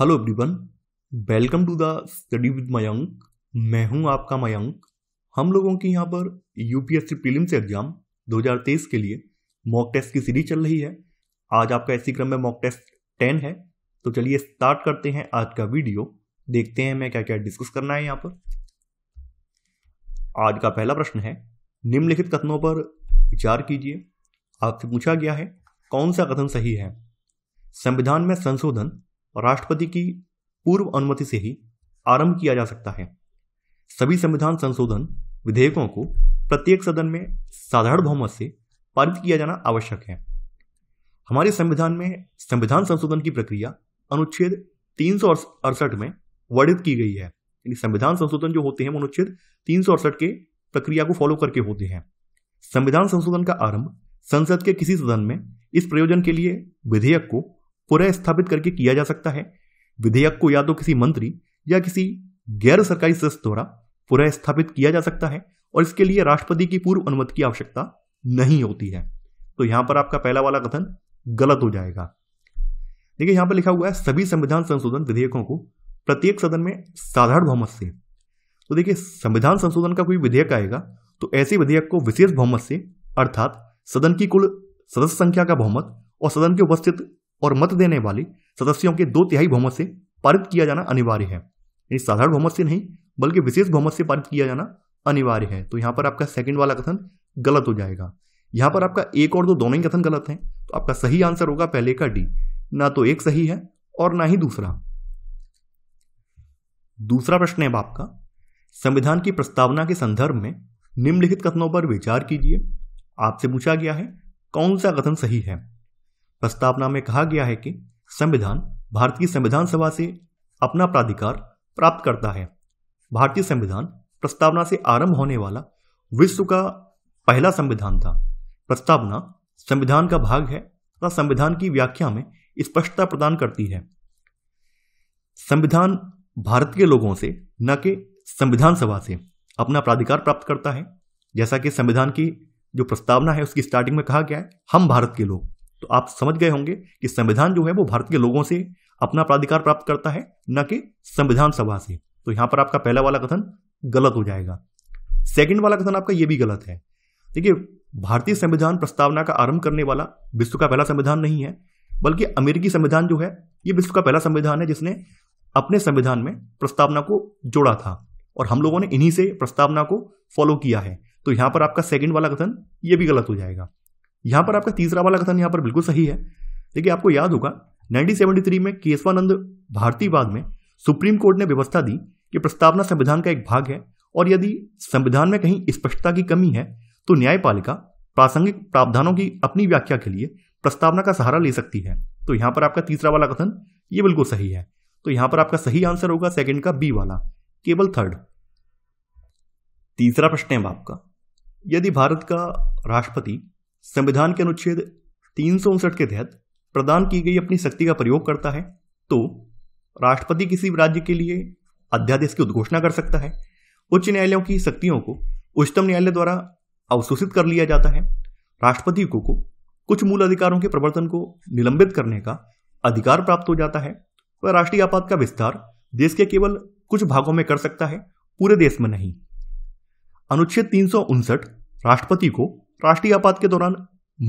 Hello everyone welcome to the study with Mayank मैं हूं आपका मयंक हम लोगों की यहां पर यूपीएससी प्रीलिम्स एग्जाम 2023 के लिए मॉक टेस्ट की सीरीज चल रही है आज आपका इसी क्रम में मॉक टेस्ट 10 है तो चलिए स्टार्ट करते हैं आज का वीडियो देखते हैं मैं क्या क्या डिस्कस करना है यहाँ पर आज का पहला प्रश्न है निम्नलिखित कथनों पर विचार कीजिए आपसे पूछा गया है कौन सा कथन सही है संविधान में संशोधन राष्ट्रपति की पूर्व अनुमति से ही आरंभ किया जा सकता है सभी संविधान संशोधन विधेयकों को प्रत्येक सदन में साधारण बहुमत से पारित किया जाना आवश्यक है हमारे संविधान में संविधान संशोधन की प्रक्रिया अनुच्छेद तीन में वर्णित की गई है यानी संविधान संशोधन जो होते हैं वो अनुच्छेद तीन के प्रक्रिया को फॉलो करके होते हैं संविधान संशोधन का आरंभ संसद के किसी सदन में इस प्रयोजन के लिए विधेयक को पुनः स्थापित करके किया जा सकता है विधेयक को या तो किसी मंत्री या किसी गैर सरकारी सदस्य द्वारा पुनः स्थापित किया जा सकता है और इसके लिए राष्ट्रपति की पूर्व अनुमति की आवश्यकता नहीं होती है तो यहां पर आपका पहला वाला कथन गलत हो जाएगा देखिए यहां पर लिखा हुआ है सभी संविधान संशोधन विधेयकों को प्रत्येक सदन में साधारण बहुमत से तो देखिए संविधान संशोधन का कोई विधेयक आएगा तो ऐसे विधेयक को विशेष बहुमत से अर्थात सदन की कुल सदस्य संख्या का बहुमत और सदन के उपस्थित और मत देने वाले सदस्यों के दो तिहाई बहुमत से पारित किया जाना अनिवार्य है यानी साधारण बहुमत से नहीं बल्कि विशेष बहुमत से पारित किया जाना अनिवार्य है तो यहाँ पर आपका सेकंड वाला कथन गलत हो जाएगा यहाँ पर आपका एक और दो दोनों ही कथन गलत हैं तो आपका सही आंसर होगा पहले का डी ना तो एक सही है और ना ही दूसरा दूसरा प्रश्न है आपका संविधान की प्रस्तावना के संदर्भ में निम्नलिखित कथनों पर विचार कीजिए आपसे पूछा गया है कौन सा कथन सही है प्रस्तावना में कहा गया है कि संविधान भारतीय संविधान सभा से अपना प्राधिकार प्राप्त करता है भारतीय संविधान प्रस्तावना से आरंभ होने वाला विश्व का पहला संविधान था प्रस्तावना संविधान का भाग है तथा संविधान की व्याख्या में स्पष्टता प्रदान करती है संविधान भारत के लोगों से न के संविधान सभा से अपना प्राधिकार प्राप्त करता है जैसा कि संविधान की जो प्रस्तावना है उसकी स्टार्टिंग में कहा गया है हम भारत के लोग तो आप समझ गए होंगे कि संविधान जो है वो भारत के लोगों से अपना प्राधिकार प्राप्त करता है न कि संविधान सभा से तो यहां पर आपका पहला वाला कथन गलत हो जाएगा सेकंड वाला कथन आपका यह भी गलत है देखिए भारतीय संविधान प्रस्तावना का आरंभ करने वाला विश्व का पहला संविधान नहीं है बल्कि अमेरिकी संविधान जो है ये विश्व का पहला संविधान है जिसने अपने संविधान में प्रस्तावना को जोड़ा था और हम लोगों ने इन्हीं से प्रस्तावना को फॉलो किया है तो यहां पर आपका सेकंड वाला कथन यह भी गलत हो जाएगा यहाँ पर आपका तीसरा वाला कथन यहाँ पर बिल्कुल सही है देखिए आपको याद होगा 1973 में केशवानंद भारतीवाद में सुप्रीम कोर्ट ने व्यवस्था दी कि प्रस्तावना संविधान का एक भाग है और यदि संविधान में कहीं स्पष्टता की कमी है तो न्यायपालिका प्रासंगिक प्रावधानों की अपनी व्याख्या के लिए प्रस्तावना का सहारा ले सकती है तो यहाँ पर आपका तीसरा वाला कथन ये बिल्कुल सही है तो यहाँ पर आपका सही आंसर होगा सेकेंड का बी वाला केवल थर्ड तीसरा प्रश्न है आपका यदि भारत का राष्ट्रपति संविधान के अनुच्छेद तीन के तहत प्रदान की गई अपनी शक्ति का प्रयोग करता है तो राष्ट्रपति किसी भी राज्य के लिए अध्यादेश की उद्घोषणा कर सकता है उच्च न्यायालयों की शक्तियों को उच्चतम न्यायालय द्वारा अवशोषित कर लिया जाता है राष्ट्रपति को, को कुछ मूल अधिकारों के प्रवर्तन को निलंबित करने का अधिकार प्राप्त हो जाता है वह राष्ट्रीय आपात का विस्तार देश के केवल कुछ भागों में कर सकता है पूरे देश में नहीं अनुच्छेद तीन राष्ट्रपति को राष्ट्रीय आपात के दौरान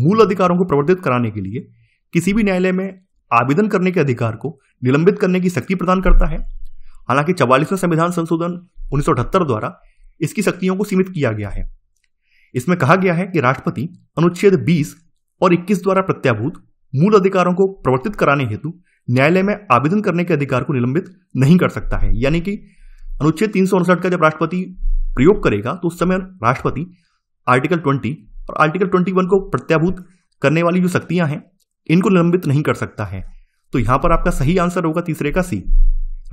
मूल अधिकारों को प्रवर्धित कराने के लिए किसी भी न्यायालय में आवेदन करने के अधिकार को निलंबित करने की शक्ति प्रदान करता है हालांकि चवालीसवें संविधान संशोधन उन्नीस द्वारा इसकी शक्तियों को सीमित किया गया है इसमें कहा गया है कि राष्ट्रपति अनुच्छेद 20 और 21 द्वारा प्रत्याभूत मूल अधिकारों को प्रवर्तित कराने हेतु न्यायालय में आवेदन करने के अधिकार को निलंबित नहीं कर सकता है यानी कि अनुच्छेद तीन का जब राष्ट्रपति प्रयोग करेगा तो उस समय राष्ट्रपति आर्टिकल ट्वेंटी और आर्टिकल 21 को प्रत्याभूत करने वाली जो शक्तियां हैं इनको निलंबित नहीं कर सकता है तो यहां पर आपका सही आंसर होगा तीसरे का सी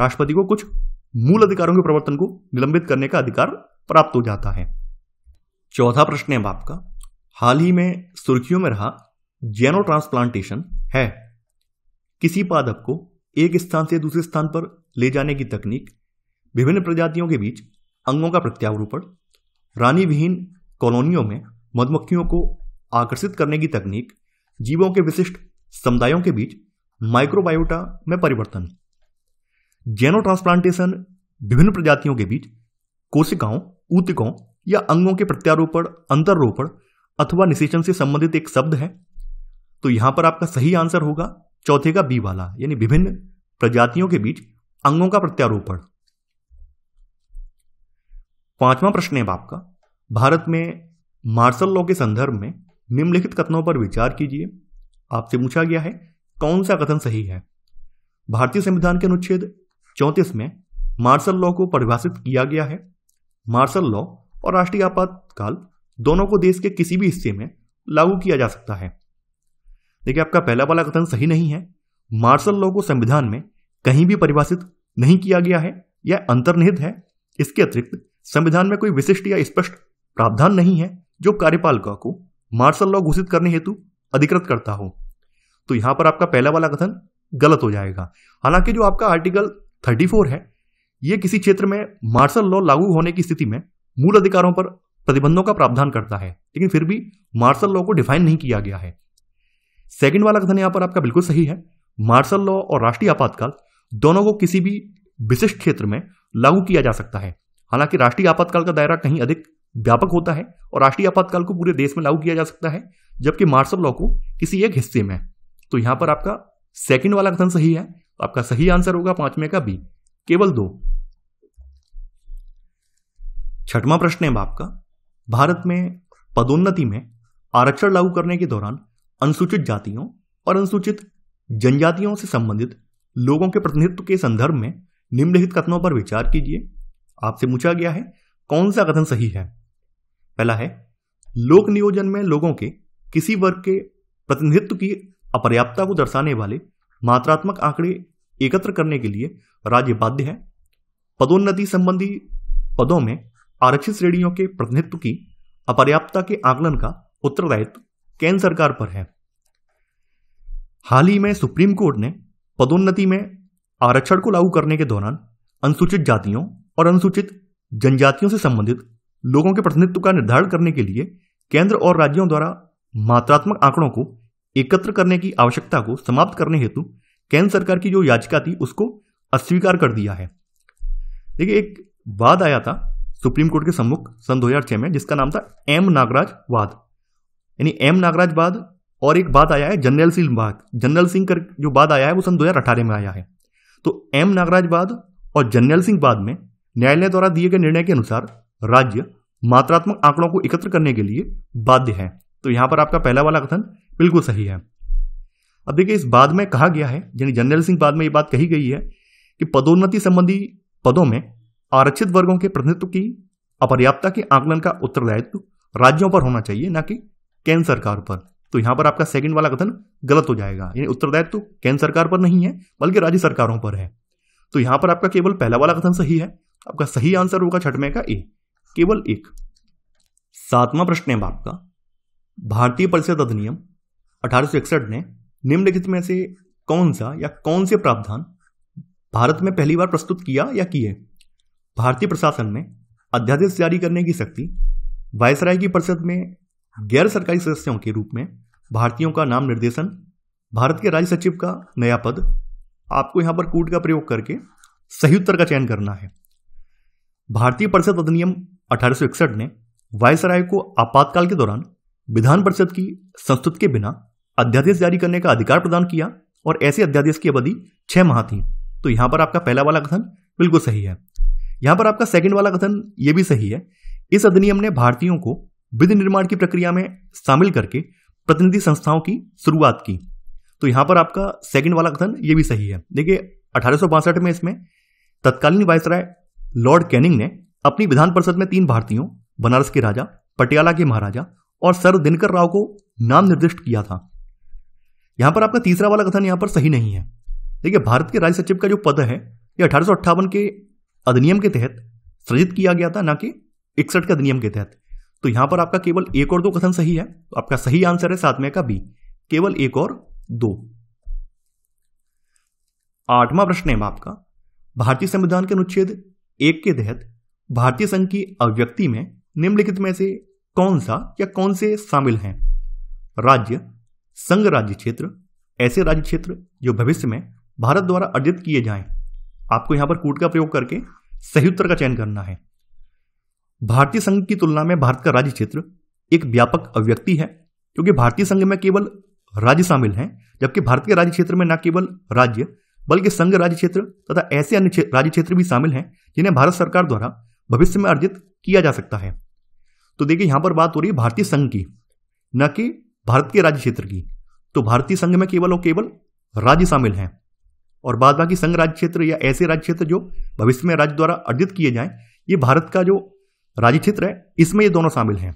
राष्ट्रपति को कुछ मूल अधिकारों के प्रवर्तन को निलंबित करने का अधिकार प्राप्त हो जाता है चौथा प्रश्न है आपका हाल ही में सुर्खियों में रहा जेनो ट्रांसप्लांटेशन है किसी पादप को एक स्थान से दूसरे स्थान पर ले जाने की तकनीक विभिन्न प्रजातियों के बीच अंगों का प्रत्यारोपण रानी विहीन कॉलोनियों में मधुमक्खियों को आकर्षित करने की तकनीक जीवों के विशिष्ट समुदायों के बीच माइक्रोबायोटा में परिवर्तन जेनो ट्रांसप्लांटेशन विभिन्न प्रजातियों के बीच कोशिकाओं ऊतिकों या अंगों के प्रत्यारोपण अंतररोपण अथवा निषेचन से संबंधित एक शब्द है तो यहां पर आपका सही आंसर होगा चौथे का बी वाला यानी विभिन्न प्रजातियों के बीच अंगों का प्रत्यारोपण पांचवा प्रश्न है आपका भारत में मार्शल लॉ के संदर्भ में निम्नलिखित कथनों पर विचार कीजिए आपसे पूछा गया है कौन सा कथन सही है भारतीय संविधान के अनुच्छेद चौंतीस में मार्शल लॉ को परिभाषित किया गया है मार्शल लॉ और राष्ट्रीय आपातकाल दोनों को देश के किसी भी हिस्से में लागू किया जा सकता है देखिए आपका पहला वाला कथन सही नहीं है मार्शल लॉ को संविधान में कहीं भी परिभाषित नहीं किया गया है या अंतर्निहित है इसके अतिरिक्त संविधान में कोई विशिष्ट या स्पष्ट प्रावधान नहीं है जो कार्यपालिका को मार्शल लॉ घोषित करने हेतु अधिकृत करता हो तो यहां पर आपका पहला वाला कथन गलत हो जाएगा हालांकि जो आपका आर्टिकल 34 है यह किसी क्षेत्र में मार्शल लॉ लागू होने की स्थिति में मूल अधिकारों पर प्रतिबंधों का प्रावधान करता है लेकिन फिर भी मार्शल लॉ को डिफाइन नहीं किया गया है सेकंड वाला कथन यहां पर आपका बिल्कुल सही है मार्शल लॉ और राष्ट्रीय आपातकाल दोनों को किसी भी विशिष्ट क्षेत्र में लागू किया जा सकता है हालांकि राष्ट्रीय आपातकाल का दायरा कहीं अधिक व्यापक होता है और राष्ट्रीय आपातकाल को पूरे देश में लागू किया जा सकता है जबकि मार्शल लॉ को किसी एक हिस्से में तो यहां पर आपका सेकंड वाला कथन सही है तो आपका सही आंसर होगा पांचवें का बी केवल दो छठवां प्रश्न है आपका भारत में पदोन्नति में आरक्षण लागू करने के दौरान अनुसूचित जातियों और अनुसूचित जनजातियों से संबंधित लोगों के प्रतिनिधित्व के संदर्भ में निम्नलिखित कथनों पर विचार कीजिए आपसे पूछा गया है कौन सा कथन सही है पहला है लोक नियोजन में लोगों के किसी वर्ग के प्रतिनिधित्व की अपर्याप्तता को दर्शाने वाले मात्रात्मक आंकड़े एकत्र करने के लिए राज्य बाध्य है पदोन्नति संबंधी पदों में आरक्षित श्रेणियों के प्रतिनिधित्व की अपर्याप्तता के आकलन का उत्तरदायित्व केंद्र सरकार पर है हाल ही में सुप्रीम कोर्ट ने पदोन्नति में आरक्षण को लागू करने के दौरान अनुसूचित जातियों और अनुसूचित जनजातियों से संबंधित लोगों के प्रतिनिधित्व का निर्धारण करने के लिए केंद्र और राज्यों द्वारा मात्रात्मक आंकड़ों को एकत्र करने की आवश्यकता को समाप्त करने हेतु केंद्र सरकार की जो याचिका थी उसको अस्वीकार कर दिया है देखिए एक वाद आया था सुप्रीम कोर्ट के सम्मुख सन दो में जिसका नाम था एम नागराज वाद यानी एम नागराज वाद और एक बात आया है जनरल सिंह वाद जनरल सिंह कर जो बात आया है वो सन दो में आया है तो एम नागराज वाद और जनरल सिंह बाद में न्यायालय द्वारा दिए गए निर्णय के अनुसार राज्य मात्रात्मक आंकड़ों को एकत्र करने के लिए बाध्य है तो यहां पर आपका पहला वाला कथन बिल्कुल सही है अब देखिए इस बाद में कहा गया है यानी जनरल सिंह बाद में ये बात कही गई है कि पदोन्नति संबंधी पदों में आरक्षित वर्गों के प्रतिनिधित्व की अपर्याप्तता के आकलन का उत्तरदायित्व राज्यों पर होना चाहिए ना कि केंद्र सरकार पर तो यहां पर आपका सेकंड वाला कथन गलत हो जाएगा यानी उत्तरदायित्व केंद्र सरकार पर नहीं है बल्कि राज्य सरकारों पर है तो यहां पर आपका केवल पहला वाला कथन सही है आपका सही आंसर होगा में का ए केवल एक सातवां प्रश्न है का भारतीय परिषद अधिनियम अठारह ने निम्नलिखित में से कौन सा या कौन से प्रावधान भारत में पहली बार प्रस्तुत किया या किए भारतीय प्रशासन में अध्यादेश जारी करने की शक्ति वायसराय की परिषद में गैर सरकारी सदस्यों के रूप में भारतीयों का नाम निर्देशन भारत के राज्य सचिव का नया पद आपको यहां पर कूट का प्रयोग करके सही उत्तर का चयन करना है भारतीय परिषद अधिनियम अठारह ने वायसराय को आपातकाल के दौरान विधान परिषद की संस्तुत के बिना अध्यादेश जारी करने का अधिकार प्रदान किया और ऐसे अध्यादेश की अवधि छह माह थी तो यहां पर आपका पहला वाला कथन बिल्कुल सही है यहां पर आपका सेकंड वाला कथन ये भी सही है इस अधिनियम ने भारतीयों को विधि निर्माण की प्रक्रिया में शामिल करके प्रतिनिधि संस्थाओं की शुरुआत की तो यहां पर आपका सेकंड वाला कथन ये भी सही है देखिए अठारह में इसमें तत्कालीन वायसराय लॉर्ड कैनिंग ने अपनी विधान परिषद में तीन भारतीयों बनारस के राजा पटियाला के महाराजा और सर दिनकर राव को नाम निर्दिष्ट किया था यहां पर आपका तीसरा वाला कथन यहां पर सही नहीं है देखिए भारत के राज्य सचिव का जो पद है ये अठारह के अधिनियम के तहत सृजित किया गया था ना कि इकसठ के अधिनियम के तहत तो यहां पर आपका केवल एक और दो कथन सही है तो आपका सही आंसर है सातवें का बी केवल एक और दो आठवां प्रश्न है आपका भारतीय संविधान के अनुच्छेद एक के तहत भारतीय संघ की अभिव्यक्ति में निम्नलिखित में से कौन सा या कौन से शामिल हैं राज्य संघ राज्य क्षेत्र ऐसे राज्य क्षेत्र जो भविष्य में भारत द्वारा अर्जित किए जाएं आपको यहां पर कूट का प्रयोग करके सही उत्तर का चयन करना है भारतीय संघ की तुलना में भारत का राज्य क्षेत्र एक व्यापक अभिव्यक्ति है क्योंकि भारतीय संघ में केवल राज्य शामिल हैं जबकि भारत के राज्य क्षेत्र में न केवल राज्य बल्कि संघ राज्य क्षेत्र तथा ऐसे अन्य राज्य क्षेत्र भी शामिल हैं जिन्हें भारत सरकार द्वारा भविष्य में अर्जित किया जा सकता है तो देखिए यहां पर बात हो रही है भारतीय संघ की न कि भारत के राज्य क्षेत्र की तो भारतीय संघ में केवल और केवल राज्य शामिल हैं और बाद बाकी संघ राज्य क्षेत्र या ऐसे राज्य क्षेत्र जो भविष्य में राज्य द्वारा अर्जित किए जाएं ये भारत का जो राज्य क्षेत्र है इसमें ये दोनों शामिल हैं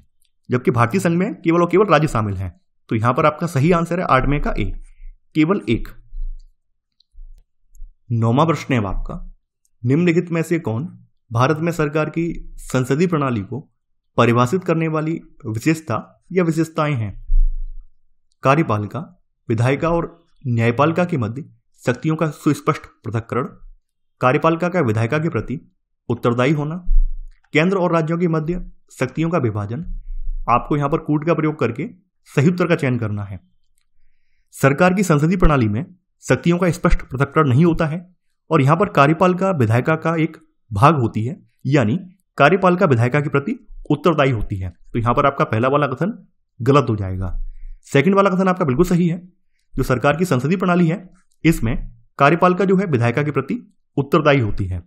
जबकि भारतीय संघ में केवल और केवल राज्य शामिल हैं तो यहां पर आपका सही आंसर है आठ में का ए केवल एक नौवा प्रश्न है आपका निम्नलिखित में से कौन भारत में सरकार की संसदीय प्रणाली को परिभाषित करने वाली विशेषता या विशेषताएं हैं कार्यपालिका विधायिका और न्यायपालिका के मध्य शक्तियों का सुस्पष्ट पृथककरण कार्यपालिका का विधायिका के प्रति उत्तरदायी होना केंद्र और राज्यों के मध्य शक्तियों का विभाजन आपको यहां पर कूट का प्रयोग करके सही उत्तर का चयन करना है सरकार की संसदीय प्रणाली में शक्तियों का स्पष्ट पृथककरण नहीं होता है और यहां पर कार्यपालिका विधायिका का एक भाग होती है यानी कार्यपालिका विधायिका के प्रति उत्तरदायी होती है तो यहां पर आपका पहला वाला कथन गलत हो जाएगा सेकंड वाला कथन आपका बिल्कुल सही है जो सरकार की संसदीय प्रणाली है इसमें कार्यपालिका जो है विधायिका के प्रति उत्तरदायी होती है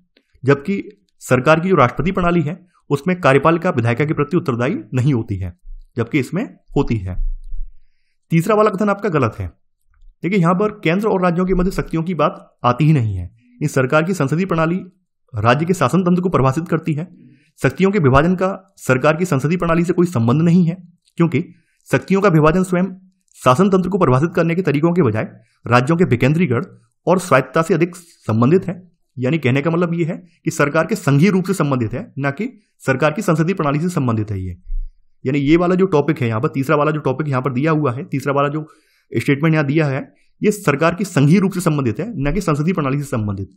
जबकि सरकार की जो राष्ट्रपति प्रणाली है उसमें कार्यपालिका विधायिका के प्रति उत्तरदायी नहीं होती है जबकि इसमें होती है तीसरा वाला कथन आपका गलत है देखिए यहां पर केंद्र और राज्यों के मध्य शक्तियों की बात आती ही नहीं है इस सरकार की संसदीय प्रणाली राज्य के शासन तंत्र को प्रभाषित करती है शक्तियों के विभाजन का सरकार की संसदीय प्रणाली से कोई संबंध नहीं है क्योंकि शक्तियों का विभाजन स्वयं शासन तंत्र को प्रभाषित करने के तरीकों के बजाय राज्यों के विकेंद्रीकरण और स्वायत्तता से अधिक संबंधित है यानी कहने का मतलब ये है कि सरकार के संघीय रूप से संबंधित है न कि सरकार की संसदीय प्रणाली से संबंधित है ये यानी ये वाला जो टॉपिक है यहाँ पर तीसरा वाला जो टॉपिक यहाँ पर दिया हुआ है तीसरा वाला जो स्टेटमेंट यहाँ दिया है ये सरकार की संघीय रूप से संबंधित है न कि संसदीय प्रणाली से संबंधित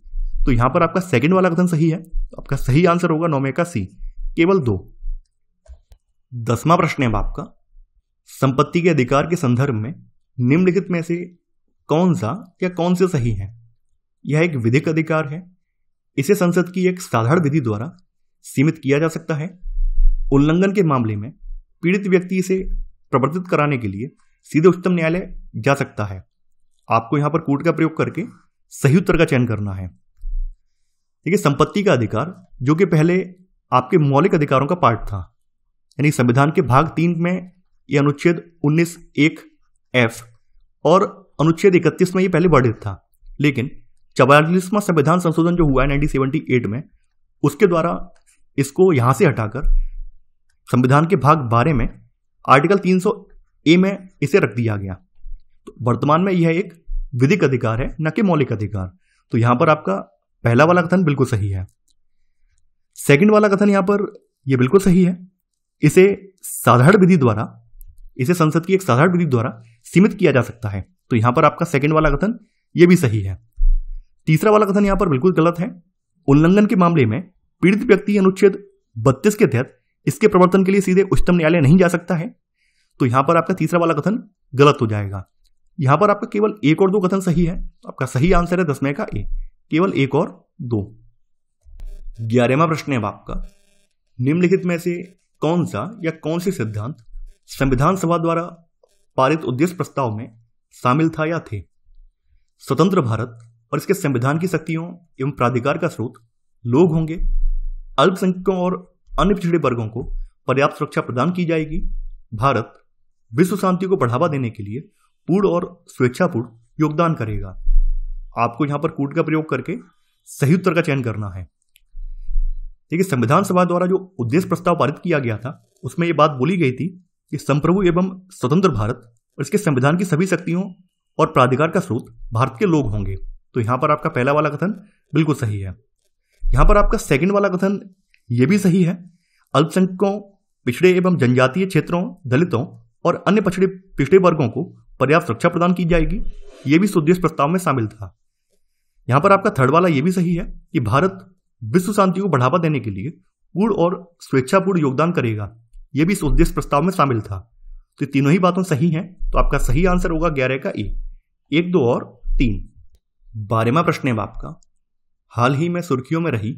तो यहां पर आपका सेकंड वाला कथन सही है तो आपका सही आंसर होगा नौमे का सी केवल दो दसवां प्रश्न है आपका संपत्ति के अधिकार के संदर्भ में निम्नलिखित में से कौन सा या कौन से सही है यह एक विधिक अधिकार है इसे संसद की एक साधारण विधि द्वारा सीमित किया जा सकता है उल्लंघन के मामले में पीड़ित व्यक्ति इसे प्रवर्तित कराने के लिए सीधे उच्चतम न्यायालय जा सकता है आपको यहां पर कूट का प्रयोग करके सही उत्तर का चयन करना है देखिए संपत्ति का अधिकार जो कि पहले आपके मौलिक अधिकारों का पार्ट था यानी संविधान के भाग तीन में यह अनुच्छेद उन्नीस एक एफ और अनुच्छेद इकतीस में यह पहले वर्णित था लेकिन चवालीसवा संविधान संशोधन जो हुआ है 1978 में उसके द्वारा इसको यहां से हटाकर संविधान के भाग बारह में आर्टिकल 300 ए में इसे रख दिया गया वर्तमान में यह एक विधिक अधिकार है न कि मौलिक अधिकार तो यहां पर आपका पहला वाला कथन बिल्कुल सही है सेकंड वाला कथन यहां पर यह बिल्कुल सही है इसे साधारण विधि द्वारा इसे संसद की एक साधारण विधि द्वारा सीमित किया जा सकता है तो यहां पर आपका सेकंड वाला कथन यह भी सही है तीसरा वाला कथन यहां पर बिल्कुल गलत है उल्लंघन के मामले में पीड़ित व्यक्ति अनुच्छेद बत्तीस के तहत इसके प्रवर्तन के लिए सीधे उच्चतम न्यायालय नहीं जा सकता है तो यहां पर आपका तीसरा वाला कथन गलत हो जाएगा यहां पर आपका केवल एक और दो कथन सही है आपका सही आंसर है दसवें का ए केवल एक और दो ग्यारहवा प्रश्न है आपका निम्नलिखित में से कौन सा या कौन से सिद्धांत संविधान सभा द्वारा पारित उद्देश्य प्रस्ताव में शामिल था या थे स्वतंत्र भारत और इसके संविधान की शक्तियों एवं प्राधिकार का स्रोत लोग होंगे अल्पसंख्यकों और अन्य पिछड़े वर्गों को पर्याप्त सुरक्षा प्रदान की जाएगी भारत विश्व शांति को बढ़ावा देने के लिए पूर्ण और स्वेच्छापूर्ण योगदान करेगा आपको यहाँ पर कूट का प्रयोग करके सही उत्तर का चयन करना है देखिए संविधान सभा द्वारा जो उद्देश्य प्रस्ताव पारित किया गया था उसमें यह बात बोली गई थी कि संप्रभु एवं स्वतंत्र भारत और इसके संविधान की सभी शक्तियों और प्राधिकार का स्रोत भारत के लोग होंगे तो यहां पर आपका पहला वाला कथन बिल्कुल सही है यहां पर आपका सेकंड वाला कथन ये भी सही है अल्पसंख्यकों पिछड़े एवं जनजातीय क्षेत्रों दलितों और अन्य पिछड़े पिछड़े वर्गों को पर्याप्त सुरक्षा प्रदान की जाएगी ये भी स्वदेश प्रस्ताव में शामिल था यहां पर आपका थर्ड वाला यह भी सही है कि भारत विश्व शांति को बढ़ावा देने के लिए पूर्ण और स्वेच्छापूर्ण योगदान करेगा यह भी इस उद्देश्य प्रस्ताव में शामिल था तो तीनों ही बातों सही हैं तो आपका सही आंसर होगा ग्यारह का ए एक दो और तीन बारहवा प्रश्न है आपका हाल ही में सुर्खियों में रही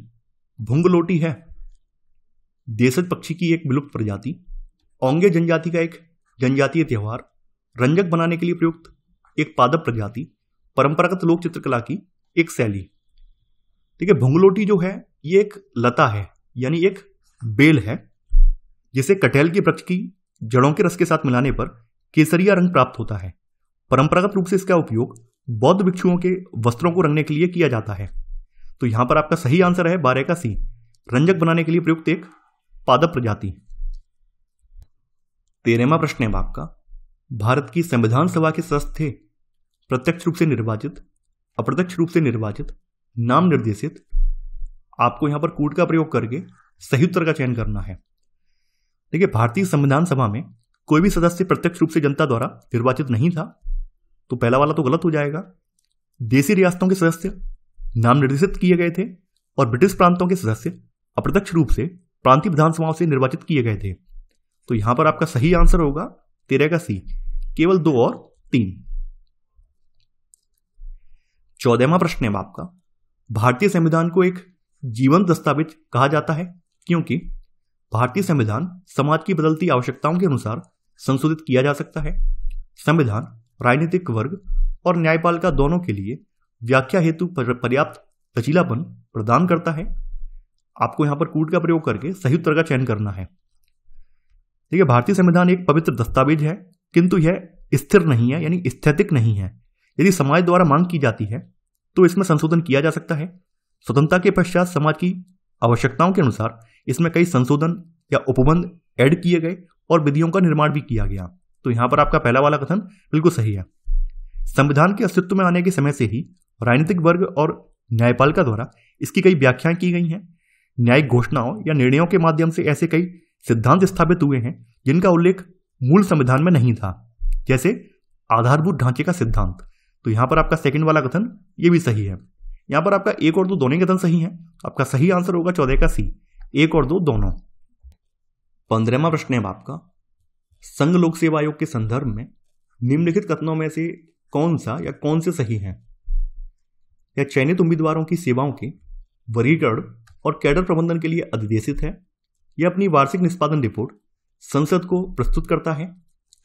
भुंगलोटी है देशज पक्षी की एक विलुप्त प्रजाति ओंगे जनजाति का एक जनजातीय त्यौहार रंजक बनाने के लिए प्रयुक्त एक पादप प्रजाति परंपरागत लोक चित्रकला की एक शैली ठीक है भुंगलोटी जो है ये एक लता है यानी एक बेल है जिसे कटहल के वृक्ष की जड़ों के रस के साथ मिलाने पर केसरिया रंग प्राप्त होता है परंपरागत रूप से इसका उपयोग बौद्ध भिक्षुओं के वस्त्रों को रंगने के लिए किया जाता है तो यहां पर आपका सही आंसर है बारह का सी रंजक बनाने के लिए प्रयुक्त एक पादप प्रजाति तेरहवा प्रश्न है आपका भारत की संविधान सभा के सदस्य थे प्रत्यक्ष रूप से निर्वाचित अप्रत्यक्ष रूप से निर्वाचित नाम निर्देशित आपको यहां पर कूट का प्रयोग करके सही उत्तर का चयन करना है देखिए भारतीय संविधान सभा में कोई भी सदस्य प्रत्यक्ष रूप से जनता द्वारा निर्वाचित नहीं था तो पहला वाला तो गलत हो जाएगा देशी रियासतों के सदस्य नाम निर्देशित किए गए थे और ब्रिटिश प्रांतों के सदस्य अप्रत्यक्ष रूप से प्रांतीय विधानसभाओं से निर्वाचित किए गए थे तो यहां पर आपका सही आंसर होगा तेरह का सी केवल दो और तीन चौदहवा प्रश्न है आपका भारतीय संविधान को एक जीवंत दस्तावेज कहा जाता है क्योंकि भारतीय संविधान समाज की बदलती आवश्यकताओं के अनुसार संशोधित किया जा सकता है संविधान राजनीतिक वर्ग और न्यायपालिका दोनों के लिए व्याख्या हेतु पर्याप्त लचीलापन प्रदान करता है आपको यहां पर कूट का प्रयोग करके सही उत्तर का चयन करना है देखिए भारतीय संविधान एक पवित्र दस्तावेज है किंतु यह स्थिर नहीं है यानी स्थैतिक नहीं है यदि समाज द्वारा मांग की जाती है तो इसमें संशोधन किया जा सकता है स्वतंत्रता के पश्चात समाज की आवश्यकताओं के अनुसार इसमें कई संशोधन या उपबंध ऐड किए गए और विधियों का निर्माण भी किया गया तो यहां पर आपका पहला वाला कथन बिल्कुल सही है संविधान के अस्तित्व में आने के समय से ही राजनीतिक वर्ग और न्यायपालिका द्वारा इसकी कई व्याख्याएं की गई हैं न्यायिक घोषणाओं या निर्णयों के माध्यम से ऐसे कई सिद्धांत स्थापित हुए हैं जिनका उल्लेख मूल संविधान में नहीं था जैसे आधारभूत ढांचे का सिद्धांत तो यहां पर आपका सेकंड वाला कथन ये भी सही है यहां पर आपका एक और दो दोनों कथन सही है आपका सही आंसर होगा चौदह का सी एक और दो दोनों पंद्रहवा प्रश्न है आपका संघ लोक सेवा आयोग के संदर्भ में निम्नलिखित कथनों में से कौन सा या कौन से सही है या चयनित उम्मीदवारों की सेवाओं के वरीकरण और कैडर प्रबंधन के लिए अधिदेशित है यह अपनी वार्षिक निष्पादन रिपोर्ट संसद को प्रस्तुत करता है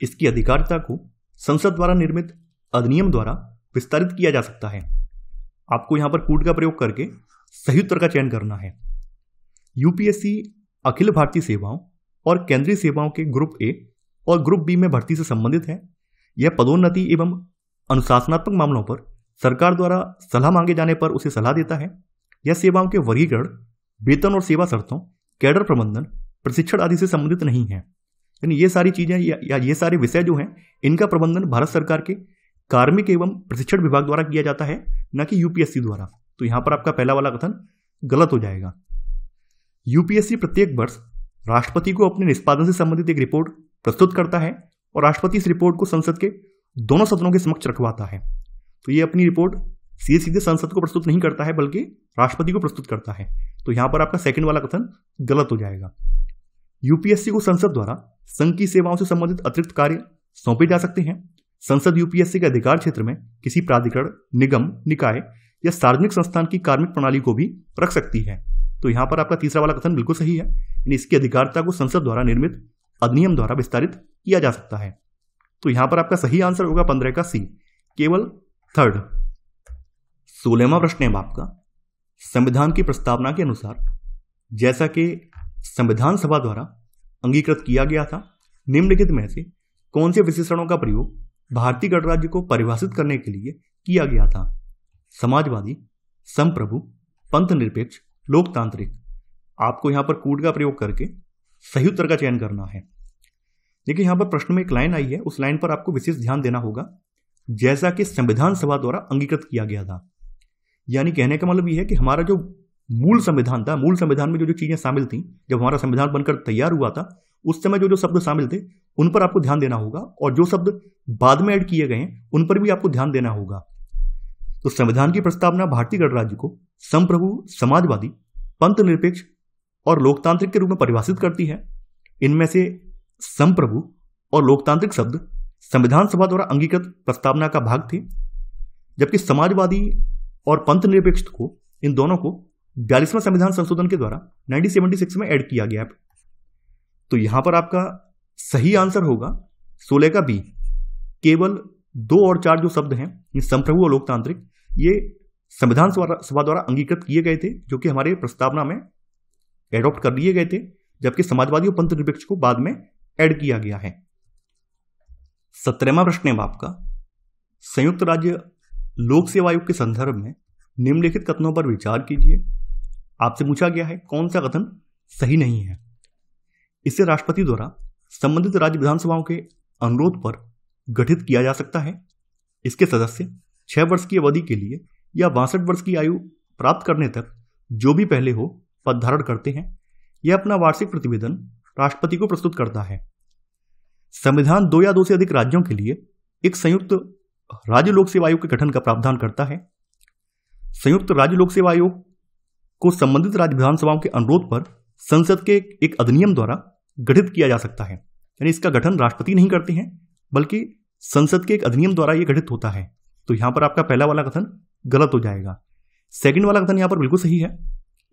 इसकी अधिकारिता को संसद द्वारा निर्मित अधिनियम द्वारा विस्तारित किया जा सकता है आपको यहाँ पर कूट का प्रयोग करके सही उत्तर का चयन करना है यूपीएससी अखिल भारतीय सेवाओं और केंद्रीय सेवाओं के ग्रुप ए और ग्रुप बी में भर्ती से संबंधित है यह पदोन्नति एवं अनुशासनात्मक मामलों पर सरकार द्वारा सलाह मांगे जाने पर उसे सलाह देता है यह सेवाओं के वर्गीकरण वेतन और सेवा शर्तों कैडर प्रबंधन प्रशिक्षण आदि से संबंधित नहीं है यानी ये सारी चीज़ें या, या ये सारे विषय जो हैं इनका प्रबंधन भारत सरकार के कार्मिक एवं प्रशिक्षण विभाग द्वारा किया जाता है न कि यूपीएससी द्वारा तो यहाँ पर आपका पहला वाला कथन गलत हो जाएगा यूपीएससी प्रत्येक वर्ष राष्ट्रपति को अपने निष्पादन से संबंधित एक रिपोर्ट प्रस्तुत करता है और राष्ट्रपति इस रिपोर्ट को संसद के दोनों सदनों के समक्ष रखवाता है तो ये अपनी रिपोर्ट सीधे सीधे संसद को प्रस्तुत नहीं करता है बल्कि राष्ट्रपति को प्रस्तुत करता है तो यहाँ पर आपका सेकंड वाला कथन गलत हो जाएगा यूपीएससी को संसद द्वारा संघ की सेवाओं से संबंधित अतिरिक्त कार्य सौंपे जा सकते हैं संसद यूपीएससी के अधिकार क्षेत्र में किसी प्राधिकरण निगम निकाय या सार्वजनिक संस्थान की कार्मिक प्रणाली को भी रख सकती है तो यहाँ पर आपका तीसरा वाला कथन बिल्कुल सही है इसकी अधिकारिता को संसद द्वारा निर्मित अधिनियम द्वारा विस्तारित किया जा सकता है तो यहाँ पर आपका सही आंसर होगा पंद्रह का सी केवल थर्ड सोलहवा प्रश्न है आपका संविधान की प्रस्तावना के अनुसार जैसा कि संविधान सभा द्वारा अंगीकृत किया गया था निम्नलिखित में से कौन से विशेषणों का प्रयोग भारतीय गणराज्य को परिभाषित करने के लिए किया गया था समाजवादी संप्रभु पंथ निरपेक्ष लोकतांत्रिक आपको यहां पर कूट का प्रयोग करके सही उत्तर का चयन करना है देखिए यहां पर प्रश्न में एक लाइन आई है उस लाइन पर आपको विशेष ध्यान देना होगा जैसा कि संविधान सभा द्वारा अंगीकृत किया गया था यानी कहने का मतलब ये है कि हमारा जो मूल संविधान था मूल संविधान में जो जो चीज़ें शामिल थी जब हमारा संविधान बनकर तैयार हुआ था उस समय जो जो शब्द शामिल थे उन पर आपको ध्यान देना होगा और जो शब्द बाद में ऐड किए गए हैं उन पर भी आपको ध्यान देना होगा तो संविधान की प्रस्तावना भारतीय गणराज्य को संप्रभु समाजवादी पंथ निरपेक्ष और लोकतांत्रिक के रूप में परिभाषित करती है इनमें से संप्रभु और लोकतांत्रिक शब्द संविधान सभा द्वारा अंगीकृत प्रस्तावना का भाग थे जबकि समाजवादी और पंथ निरपेक्ष को इन दोनों को बयालीसवां संविधान संशोधन के द्वारा 1976 में ऐड किया गया तो यहां पर आपका सही आंसर होगा सोलह का बी केवल दो और चार जो शब्द हैं ये संप्रभु और लोकतांत्रिक ये संविधान सभा द्वारा अंगीकृत किए गए थे जो कि हमारे प्रस्तावना में एडॉप्ट कर लिए गए थे जबकि समाजवादी और पंथ निरपेक्ष को बाद में ऐड किया गया है सत्रहवा प्रश्न है आपका संयुक्त राज्य लोक सेवा आयोग के संदर्भ में निम्नलिखित कथनों पर विचार कीजिए आपसे पूछा गया है कौन सा कथन सही नहीं है इसे राष्ट्रपति द्वारा संबंधित राज्य विधानसभाओं के अनुरोध पर गठित किया जा सकता है इसके सदस्य छह वर्ष की अवधि के लिए या बासठ वर्ष की आयु प्राप्त करने तक जो भी पहले हो पद धारण करते हैं यह अपना वार्षिक प्रतिवेदन राष्ट्रपति को प्रस्तुत करता है संविधान दो या दो से अधिक राज्यों के लिए एक संयुक्त राज्य लोक सेवा आयोग के गठन का प्रावधान करता है संयुक्त राज्य लोक सेवा आयोग को संबंधित राज्य विधानसभाओं के अनुरोध पर संसद के एक अधिनियम द्वारा गठित किया जा सकता है यानी इसका गठन राष्ट्रपति नहीं करते हैं बल्कि संसद के एक अधिनियम द्वारा यह गठित होता है तो यहां पर आपका पहला वाला कथन गलत हो जाएगा सेकंड वाला कथन यहां पर बिल्कुल सही है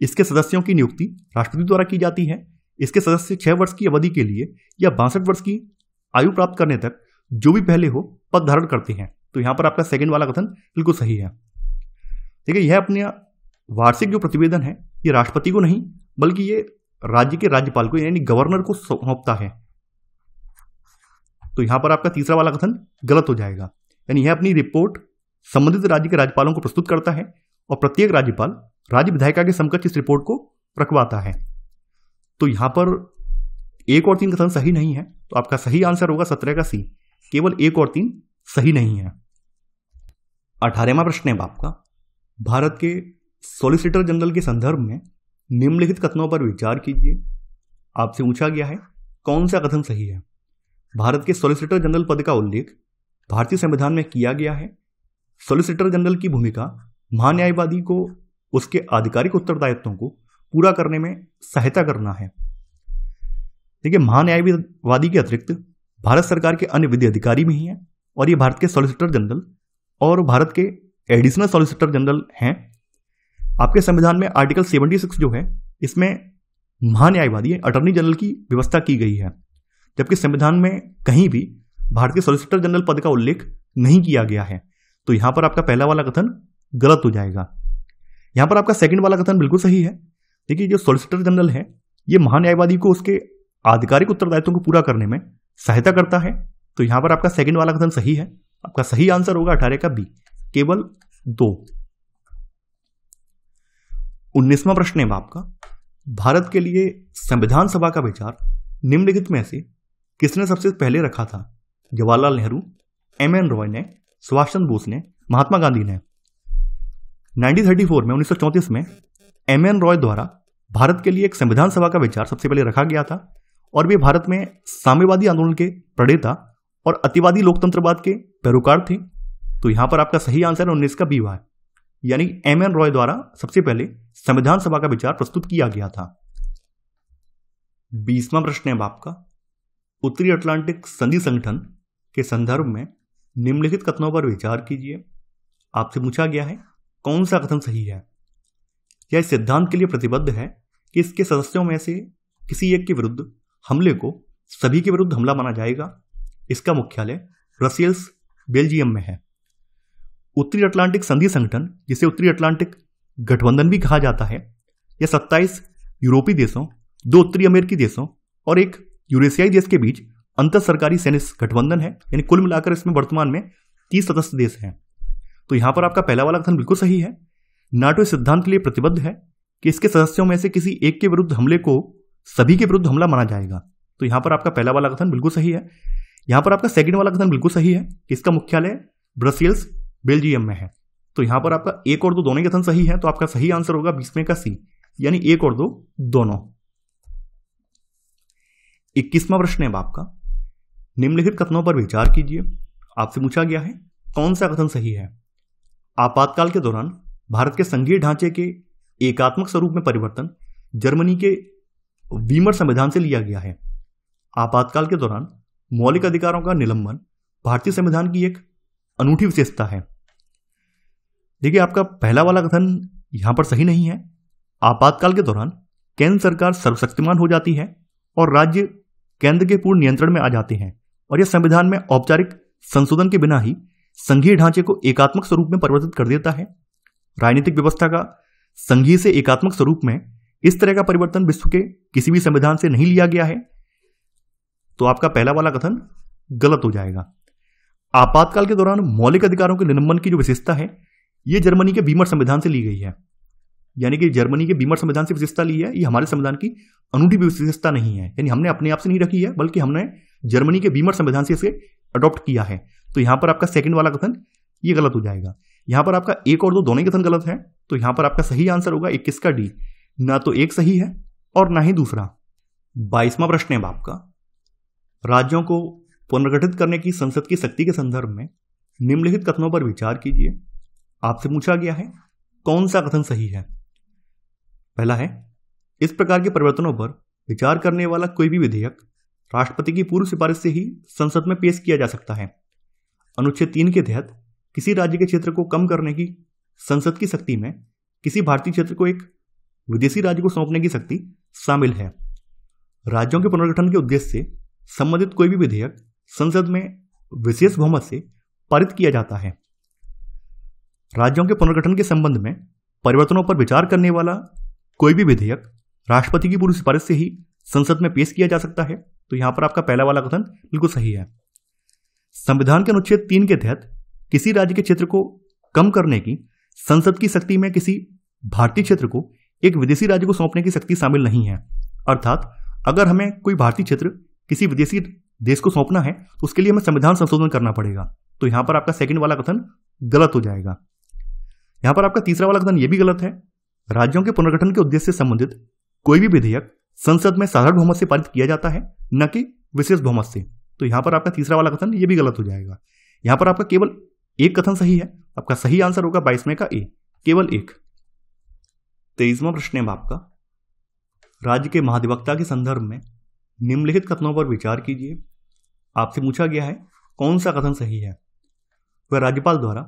इसके सदस्यों की नियुक्ति राष्ट्रपति द्वारा की जाती है इसके सदस्य छह वर्ष की अवधि के लिए या बासठ वर्ष की आयु प्राप्त करने तक जो भी पहले हो पद धारण करते हैं तो यहां पर आपका सेकंड वाला कथन बिल्कुल सही है ठीक है यह अपने वार्षिक जो प्रतिवेदन है ये राष्ट्रपति को नहीं बल्कि ये राज्य के राज्यपाल को यानी गवर्नर को सौंपता है तो यहां पर आपका तीसरा वाला कथन गलत हो जाएगा यानी यह अपनी रिपोर्ट संबंधित राज्य के राज्यपालों को प्रस्तुत करता है और प्रत्येक राज्यपाल राज्य विधायिका के समकक्ष इस रिपोर्ट को रखवाता है तो यहां पर एक और तीन कथन सही नहीं है तो आपका सही आंसर होगा सत्रह का सी केवल एक और तीन सही नहीं है अठारहवा प्रश्न है आपका भारत के सॉलिसिटर जनरल के संदर्भ में निम्नलिखित कथनों पर विचार कीजिए आपसे पूछा गया है कौन सा कथन सही है भारत के सॉलिसिटर जनरल पद का उल्लेख भारतीय संविधान में किया गया है सॉलिसिटर जनरल की भूमिका महान्यायवादी को उसके आधिकारिक उत्तरदायित्वों को पूरा करने में सहायता करना है देखिए महान्यायवादी के अतिरिक्त भारत सरकार के अन्य विधि अधिकारी भी हैं और ये भारत के सॉलिसिटर जनरल और भारत के एडिशनल सॉलिसिटर जनरल हैं आपके संविधान में आर्टिकल 76 जो है इसमें महान्यायवादी अटर्नी जनरल की व्यवस्था की गई है जबकि संविधान में कहीं भी भारत के सॉलिसिटर जनरल पद का उल्लेख नहीं किया गया है तो यहां पर आपका पहला वाला कथन गलत हो जाएगा यहां पर आपका सेकंड वाला कथन बिल्कुल सही है देखिए जो सॉलिसिटर जनरल है ये महान्यायवादी को उसके आधिकारिक उत्तरदायित्व को पूरा करने में सहायता करता है तो यहां पर आपका सेकंड वाला कथन सही है आपका सही आंसर होगा अठारह का बी केवल दो उन्नीसवा प्रश्न है आपका भारत के लिए संविधान सभा का विचार निम्नलिखित में से किसने सबसे पहले रखा था जवाहरलाल नेहरू एम एन रॉय ने सुभाष चंद्र बोस ने महात्मा गांधी ने 1934 में 1934 में एम एन रॉय द्वारा भारत के लिए एक संविधान सभा का विचार सबसे पहले रखा गया था और वे भारत में साम्यवादी आंदोलन के प्रणेता और अतिवादी लोकतंत्रवाद के पैरोकार थे तो यहां पर आपका सही आंसर है उन्नीस का बी वाय यानी एम एन रॉय द्वारा सबसे पहले संविधान सभा का विचार प्रस्तुत किया गया था बीसवा प्रश्न है आपका उत्तरी अटलांटिक संधि संगठन के संदर्भ में निम्नलिखित कथनों पर विचार कीजिए आपसे पूछा गया है कौन सा कथन सही है यह सिद्धांत के लिए प्रतिबद्ध है कि इसके सदस्यों में से किसी एक के विरुद्ध हमले को सभी के विरुद्ध हमला माना जाएगा इसका मुख्यालय ब्रसेल्स बेल्जियम में है उत्तरी अटलांटिक संधि संगठन जिसे उत्तरी अटलांटिक गठबंधन भी कहा जाता है यह सत्ताईस यूरोपीय देशों दो उत्तरी अमेरिकी देशों और एक यूरेशियाई देश के बीच अंतर सरकारी सैन्य गठबंधन है यानी कुल मिलाकर इसमें वर्तमान में तीस सदस्य देश हैं तो यहाँ पर आपका पहला वाला कथन बिल्कुल सही है नाटो इस सिद्धांत के लिए प्रतिबद्ध है कि इसके सदस्यों में से किसी एक के विरुद्ध हमले को सभी के विरुद्ध हमला माना जाएगा तो यहाँ पर आपका पहला वाला कथन बिल्कुल सही है यहाँ पर आपका सेकंड वाला कथन बिल्कुल सही है इसका मुख्यालय ब्रसेल्स बेल्जियम में है तो यहाँ पर आपका एक और दो दोनों कथन सही है तो आपका सही आंसर होगा बीसवें का सी यानी एक और दो दोनों इक्कीसवा प्रश्न है आपका निम्नलिखित कथनों पर विचार कीजिए आपसे पूछा गया है कौन सा कथन सही है आपातकाल के दौरान भारत के संघीय ढांचे के एकात्मक स्वरूप में परिवर्तन जर्मनी के वीमर संविधान से लिया गया है आपातकाल के दौरान मौलिक हम्म। अधिकारों का निलंबन भारतीय संविधान की एक अनूठी विशेषता है देखिए आपका पहला वाला कथन यहां पर सही नहीं है आपातकाल के दौरान केंद्र सरकार सर्वशक्तिमान हो जाती है और राज्य केंद्र के पूर्ण नियंत्रण में आ जाते हैं और यह संविधान में औपचारिक संशोधन के बिना ही संघीय ढांचे को एकात्मक स्वरूप में परिवर्तित कर देता है राजनीतिक व्यवस्था का संघीय से एकात्मक स्वरूप में इस तरह का परिवर्तन विश्व के किसी भी संविधान से नहीं लिया गया है तो आपका पहला वाला कथन गलत हो जाएगा आपातकाल के दौरान मौलिक अधिकारों के निलंबन की जो विशेषता है ये जर्मनी के बीमर संविधान से ली गई है यानी कि जर्मनी के बीमर संविधान से विशेषता ली है ये हमारे संविधान की अनूठी विशेषता नहीं है यानी हमने अपने आप से नहीं रखी है बल्कि हमने जर्मनी के बीमर संविधान से इसे अडॉप्ट किया है तो यहां पर आपका सेकंड वाला कथन ये गलत हो जाएगा यहां पर आपका एक और दो दोनों कथन गलत है तो यहां पर आपका सही आंसर होगा इक्कीस का डी ना तो एक सही है और ना ही दूसरा बाईसवा प्रश्न है आपका राज्यों को पुनर्गठित करने की संसद की शक्ति के संदर्भ में निम्नलिखित कथनों पर विचार कीजिए आपसे पूछा गया है कौन सा कथन सही है पहला है इस प्रकार के परिवर्तनों पर विचार करने वाला कोई भी विधेयक राष्ट्रपति की पूर्व सिफारिश से ही संसद में पेश किया जा सकता है अनुच्छेद तीन के तहत किसी राज्य के क्षेत्र को कम करने की संसद की शक्ति में किसी भारतीय क्षेत्र को एक विदेशी राज्य को सौंपने की शक्ति शामिल है राज्यों के पुनर्गठन के उद्देश्य से संबंधित कोई भी विधेयक संसद में विशेष बहुमत से पारित किया जाता है राज्यों के पुनर्गठन के संबंध में परिवर्तनों पर विचार करने वाला कोई भी विधेयक राष्ट्रपति की पूर्व सिफारिश से ही संसद में पेश किया जा सकता है तो यहां पर आपका पहला वाला कथन बिल्कुल सही है संविधान के अनुच्छेद तीन के तहत किसी राज्य के क्षेत्र को कम करने की संसद की शक्ति में किसी भारतीय क्षेत्र को एक विदेशी राज्य को सौंपने की शक्ति शामिल नहीं है अर्थात अगर हमें कोई भारतीय क्षेत्र किसी विदेशी देश को सौंपना है तो उसके लिए हमें संविधान संशोधन करना पड़ेगा तो यहां पर आपका सेकंड वाला कथन गलत हो जाएगा यहां पर आपका तीसरा वाला कथन यह भी गलत है राज्यों के पुनर्गठन के उद्देश्य से संबंधित कोई भी विधेयक संसद में साधारण बहुमत से पारित किया जाता है न कि विशेष बहुमत से तो यहां पर आपका तीसरा वाला कथन यह भी गलत हो जाएगा यहां पर आपका केवल एक कथन सही है आपका सही आंसर होगा बाईस में का ए केवल एक तेईसवा प्रश्न है आपका राज्य के महाधिवक्ता के संदर्भ में निम्नलिखित कथनों पर विचार कीजिए आपसे पूछा गया है कौन सा कथन सही है वह राज्यपाल द्वारा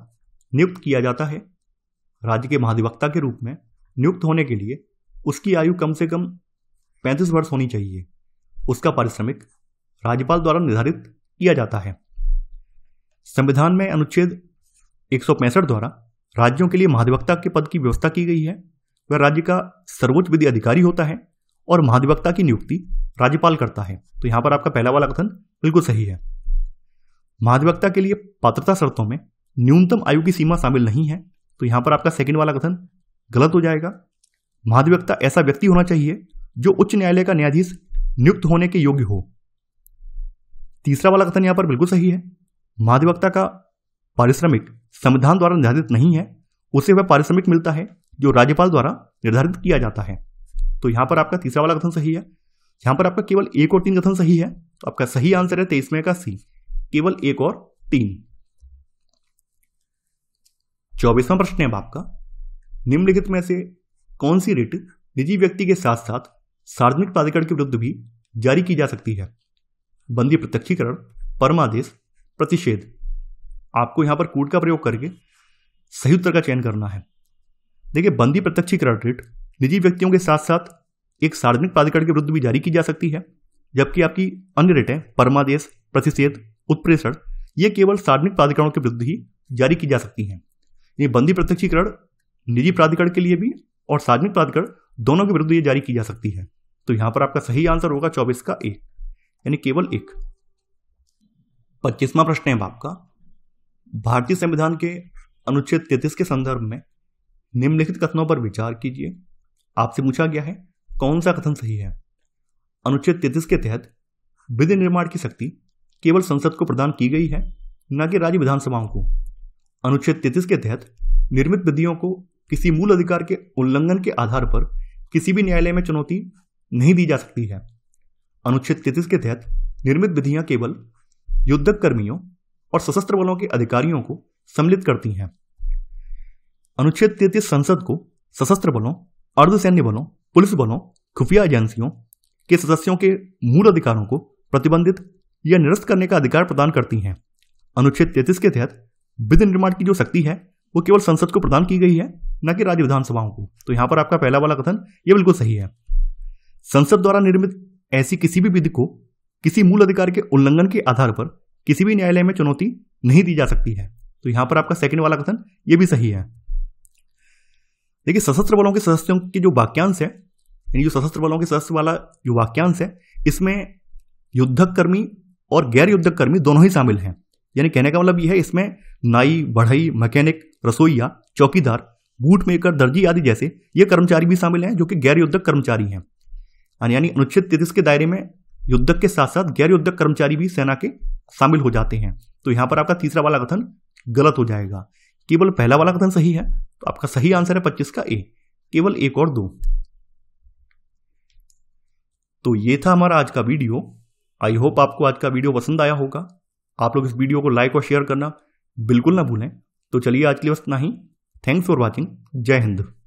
नियुक्त किया जाता है राज्य के महाधिवक्ता के रूप में नियुक्त होने के लिए उसकी आयु कम से कम पैंतीस वर्ष होनी चाहिए उसका पारिश्रमिक राज्यपाल द्वारा निर्धारित किया जाता है संविधान में अनुच्छेद एक द्वारा राज्यों के लिए महाधिवक्ता के पद की व्यवस्था की गई है वह राज्य का सर्वोच्च विधि अधिकारी होता है और महाधिवक्ता की नियुक्ति राज्यपाल करता है तो यहां पर आपका पहला वाला कथन बिल्कुल सही है महाधिवक्ता के लिए पात्रता शर्तों में न्यूनतम आयु की सीमा शामिल नहीं है तो यहां पर आपका सेकंड वाला कथन गलत हो जाएगा महाधिवक्ता ऐसा व्यक्ति होना चाहिए जो उच्च न्यायालय का न्यायाधीश नियुक्त होने के योग्य हो तीसरा वाला कथन यहां पर बिल्कुल सही है महाधिवक्ता का पारिश्रमिक संविधान द्वारा निर्धारित नहीं है उसे वह पारिश्रमिक मिलता है जो राज्यपाल द्वारा निर्धारित किया जाता है तो यहां पर आपका तीसरा वाला कथन सही है यहां पर आपका केवल एक और तीन कथन सही है तो आपका सही आंसर है तेईस में का सी केवल एक और तीन चौबीसवां प्रश्न है आपका निम्नलिखित में से कौन सी रिट निजी व्यक्ति के साथ साथ सार्वजनिक प्राधिकरण के विरुद्ध भी जारी की जा सकती है बंदी प्रत्यक्षीकरण परमादेश प्रतिषेध आपको यहां पर कूट का प्रयोग करके सही उत्तर का चयन करना है देखिए बंदी प्रत्यक्षीकरण रिट निजी व्यक्तियों के साथ साथ एक सार्वजनिक प्राधिकरण के विरुद्ध भी जारी की जा सकती है जबकि आपकी अन्य रेटें परमादेश प्रतिषेध उत्प्रेषण ये केवल सार्वजनिक प्राधिकरणों के विरुद्ध ही जारी की जा सकती हैं ये बंदी प्रत्यक्षीकरण निजी प्राधिकरण के लिए भी और सार्वजनिक प्राधिकरण दोनों के विरुद्ध ये जारी की जा सकती है तो यहाँ पर आपका सही आंसर होगा चौबीस का एक यानी केवल एक पच्चीसवा प्रश्न है आपका भारतीय संविधान के अनुच्छेद तैतीस के संदर्भ में निम्नलिखित कथनों पर विचार कीजिए आपसे पूछा गया है कौन सा कथन सही है अनुच्छेद तैतीस के तहत विधि निर्माण की शक्ति केवल संसद को प्रदान की गई है न कि राज्य विधानसभाओं को अनुच्छेद तैतीस के तहत निर्मित विधियों को किसी मूल अधिकार के उल्लंघन के आधार पर किसी भी न्यायालय में चुनौती नहीं दी जा सकती है अनुच्छेद तैतीस के तहत निर्मित विधियां केवल युद्धक कर्मियों और सशस्त्र बलों के अधिकारियों को सम्मिलित करती हैं अनुच्छेद तैतीस संसद को सशस्त्र बलों अर्धसैन्य बलों पुलिस बलों खुफिया एजेंसियों के सदस्यों के मूल अधिकारों को प्रतिबंधित या निरस्त करने का अधिकार प्रदान करती हैं अनुच्छेद तैतीस के तहत विधि निर्माण की जो शक्ति है वो केवल संसद को प्रदान की गई है न कि राज्य विधानसभाओं को तो यहाँ पर आपका पहला वाला कथन ये बिल्कुल सही है संसद द्वारा निर्मित ऐसी किसी भी विधि को किसी मूल अधिकार के उल्लंघन के आधार पर किसी भी न्यायालय में चुनौती नहीं दी जा सकती है तो यहाँ पर आपका सेकंड वाला कथन ये भी सही है देखिए सशस्त्र बलों के सदस्यों के जो वाक्यांश है यानी जो सशस्त्र बलों के सदस्य वाला जो वाक्यांश है इसमें युद्धक कर्मी और गैर युद्धक कर्मी दोनों ही शामिल हैं यानी कहने का मतलब यह है इसमें नाई बढ़ई मैकेनिक रसोईया चौकीदार बूट मेकर दर्जी आदि जैसे ये कर्मचारी भी शामिल हैं जो कि गैर युद्धक कर्मचारी हैं यानी अनुच्छेद तैतीस के दायरे में युद्धक के साथ साथ गैर युद्धक कर्मचारी भी सेना के शामिल हो जाते हैं तो यहाँ पर आपका तीसरा वाला कथन गलत हो जाएगा केवल पहला वाला कथन सही है तो आपका सही आंसर है पच्चीस का ए केवल एक और दो तो ये था हमारा आज का वीडियो आई होप आपको आज का वीडियो पसंद आया होगा आप लोग इस वीडियो को लाइक और शेयर करना बिल्कुल ना भूलें तो चलिए आज के लिए बस इतना ही थैंक्स फॉर वॉचिंग जय हिंद